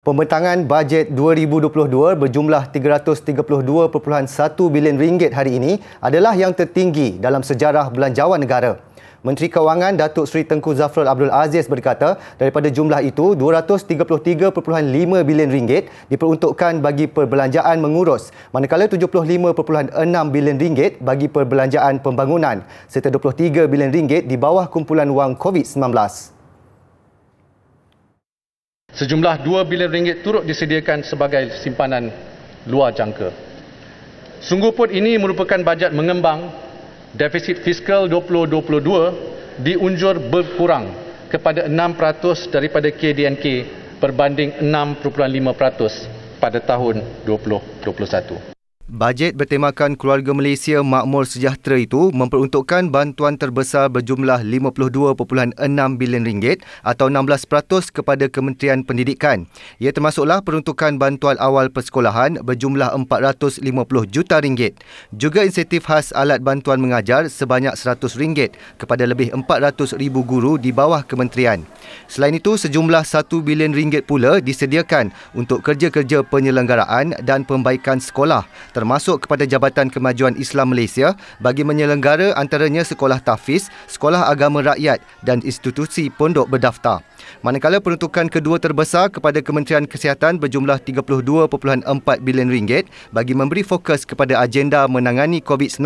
Pembentangan bajet 2022 berjumlah 332.1 bilion ringgit hari ini adalah yang tertinggi dalam sejarah belanjawan negara. Menteri Kewangan Datuk Seri Tengku Zafrul Abdul Aziz berkata, daripada jumlah itu 233.5 bilion ringgit diperuntukkan bagi perbelanjaan mengurus, manakala 75.6 bilion ringgit bagi perbelanjaan pembangunan serta 23 bilion ringgit di bawah kumpulan wang COVID-19 sejumlah 2 bilion ringgit turut disediakan sebagai simpanan luar jangka. Sungguh pun ini merupakan bajet mengembang defisit fiskal 2022 diunjur berkurang kepada 6% daripada KDNK berbanding 6.5% pada tahun 2021. Bajet bertemakan Keluarga Malaysia Makmur Sejahtera itu memperuntukkan bantuan terbesar berjumlah 52.6 bilion ringgit atau 16% kepada Kementerian Pendidikan. Ia termasuklah peruntukan bantuan awal persekolahan berjumlah 450 juta ringgit. Juga insentif khas alat bantuan mengajar sebanyak 100 ringgit kepada lebih 400,000 guru di bawah kementerian. Selain itu, sejumlah RM1 bilion ringgit pula disediakan untuk kerja-kerja penyelenggaraan dan pembaikan sekolah termasuk kepada Jabatan Kemajuan Islam Malaysia bagi menyelenggara antaranya Sekolah Tafiz, Sekolah Agama Rakyat dan Institusi Pondok Berdaftar. Manakala peruntukan kedua terbesar kepada Kementerian Kesihatan berjumlah 32.4 bilion ringgit bagi memberi fokus kepada agenda menangani COVID-19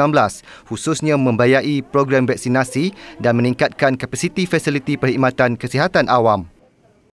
khususnya membayai program vaksinasi dan meningkatkan kapasiti fasiliti perkhidmatan kesihatan awam.